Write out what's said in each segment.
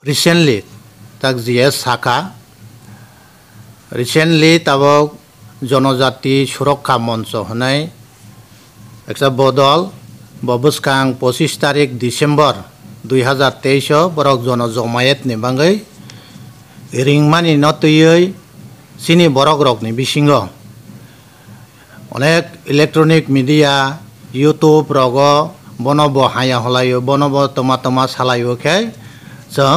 recently takjiye saka recently tabok जनजाति सुरक्षा Munch होनाय একটা বদল ববসকাং পঁচিশ তারিখ ডিসেম্বর দুই হাজার তেইশ বরক জন জমায়েত নিবাঙ্গৈ রিংমানি নতৈयै सिनि बरक रकनि बिसिङ अनेक इलेक्ट्रनिक मिडिया इउटुब रग बनब हाया हलायो बनब तमा तमा सालायो खाय जों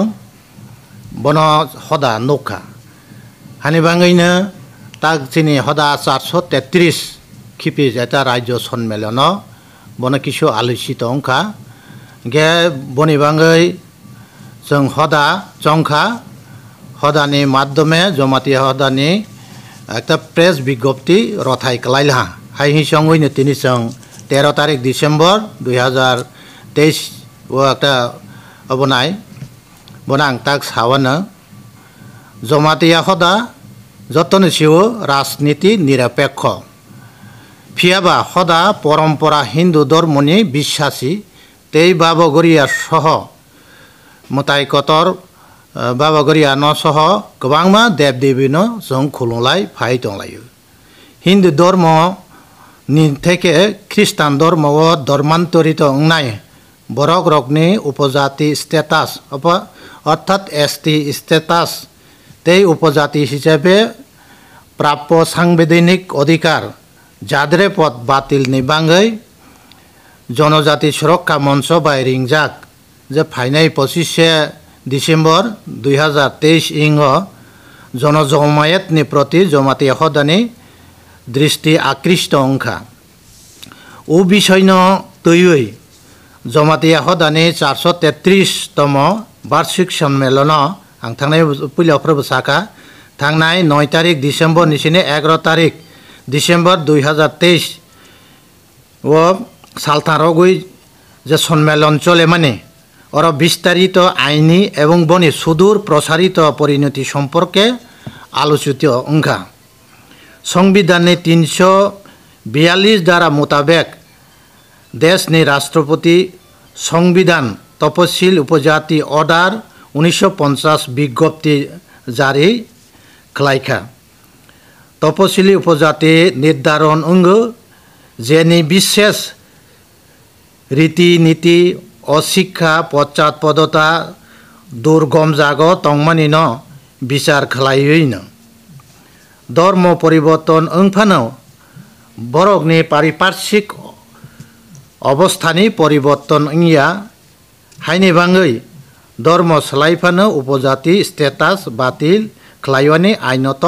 बनो हदा नौका हानि बाङैनो তাক চিনি সদা চারশ তেত্রিশ খিপি এটা রাজ্য সন্মেলন বনে কিছু আলোচিত অংখা গে বনি বাঙ্গই जों হদা জংখা হদানি মাধ্যমে জমাতি হদানি একটা প্রেস বিজ্ঞপ্তি রথাই কালাইলহা হাই হিসঙ্গইনে তিনি সং তেরো তারিখ ডিসেম্বর দুই হাজার তেইশ ও একটা অবনায় বনা আংতাক সাওয়ানো জমাতিয়া সদা যতন সিও রাজনীতি নিরপেক্ষ ফিয়াবা সদা পরম্পরা হিন্দু ধর্মনি বিশ্বাসী তেই বাবগরিয়া সহ মতাইকতর বাবগরিয়া ন সহ গোবাংমা দেব দেবীন জং খুলুলাই ফাই দংলায়ু হিন্দু ধর্ম থেকে খ্রিস্টান ধর্ম ধর্মান্তরিত নাই বরক রগ্নি উপজাতি স্ট্যাটাস অর্থাৎ এসটি স্ট্যাটাস তেই উপজাতি হিসেবে প্রাপ্য সাংবিধানিক অধিকার যাদের পথ বাতিল নিবাঙ্গই জনজাতি সুরক্ষা মঞ্চ বা রিংজাক যে ফাইনাই পঁচিশে ডিসেম্বর দুই হাজার তেইশ ইং জনজমায়েতনি প্রতি জমাতি হদানি দৃষ্টি আকৃষ্ট অংখা ও বিষয় তৈয়ী জমাতিয়া হদানি চারশো তেত্রিশতম বার্ষিক সম্মেলন আং থাंनाय पिलाफोरबो साखा थांनाय নয় তারিখ ডিসেম্বর নিশিনে এগারো তারিখ ডিসেম্বর দুই হাজার তেইশ ও সালতারগুই যে সম্মেলন চলে মানে ওর বিস্তারিত আইনি এবং বনি সুদূর প্রসারিত পরিণতি সম্পর্কে আলোচিত অঙ্কা সংবিধানে তিনশো বিয়াল্লিশ দ্বারা মোতাবেক দেশনে রাষ্ট্রপতি সংবিধান তপশিল উপজাতি অর্ডার উনিশশো বিজ্ঞপ্তি জারি খালাইখা তপশিলি উপজাতি নির্ধারণ অঙ্গ যেনি বিশেষ রীতিনীতি অশিক্ষা পশ্চাৎপদতা দুর্গম জাগ তংমানি ন বিচার খালাইই ন ধর্ম পরিবর্তন অংফানো বরগনি পারিপার্শ্বিক অবস্থানী পরিবর্তন ইয়া হাইনি ধর্ম সলাইফানো উপজাতি স্টেটাস বাতিল খাইওয়ানি আইনত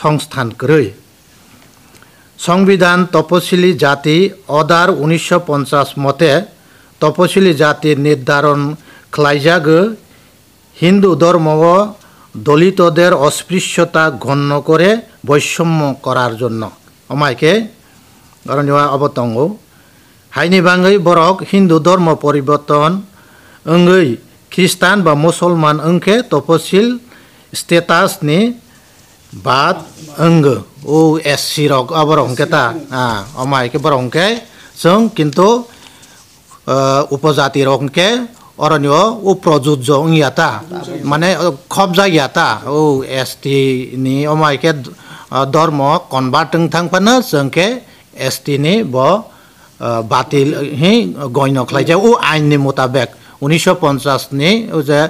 সংস্থান করই সংবিধান তপশিলি জাতি অদার উনিশশো পঞ্চাশ মতে তপশিলি জাতি নির্ধারণ খাইজাগ হিন্দু ধর্ম দলিতদের অস্পৃশ্যতা গণ্য করে বৈষম্য করার জন্য আমাকে অবতঙ্গ हैनीै बर हिन्दु धर्म परिवर्तन अङै खिस्टान बा मुसलन अङखे तपशिल स्टेटास नि बङ्ग एस सि बरखेटा अमाक बर हके जिन्थु उपजातिङ्के अरण्य उपप्रजुज अङ्गिया मे खब्गिया एस टि अमाइके धर्म कन्भार पे एस टि ब বাতিল হ্যাঁ গণ্য খাইছে ও আইননি মোতাবেক উনিশশো পঞ্চাশ নি যে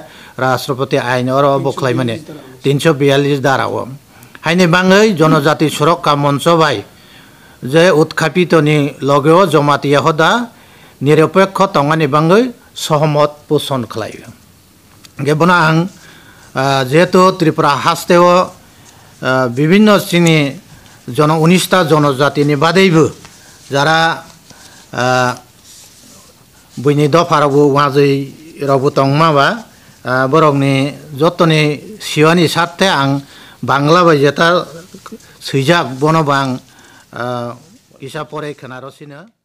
রাষ্ট্রপতি আইন ওর বখলাই মানে তিনশো বিয়াল্লিশ দ্বারাও হাইনি বাংলাই জনজাতি সুরক্ষা মঞ্চ ভাই যে উৎখাপিত নি লগেও জমাতিয়া হদা নিরপেক্ষ টঙানি বাংলাই সহমত পোষণ খাই গেবনা আং যেহেতু ত্রিপুরা হাস্তেও বিভিন্ন চিনি জন উনিশটা জনজাতিনি বাদেইবো যারা bunyi dofa rabu wazi rabu tong ma ba borok ni joto ni siwani sate ang bangla ba jeta sijak bono bang isa pore kenarosina.